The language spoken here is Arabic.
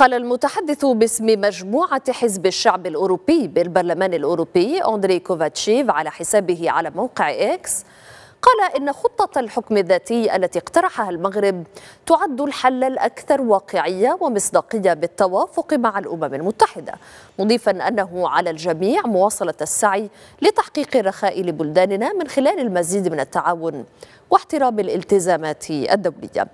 قال المتحدث باسم مجموعة حزب الشعب الأوروبي بالبرلمان الأوروبي أندري كوفاتشيف على حسابه على موقع إكس قال إن خطة الحكم الذاتي التي اقترحها المغرب تعد الحل الأكثر واقعية ومصداقية بالتوافق مع الأمم المتحدة مضيفا أنه على الجميع مواصلة السعي لتحقيق الرخاء لبلداننا من خلال المزيد من التعاون واحترام الالتزامات الدولية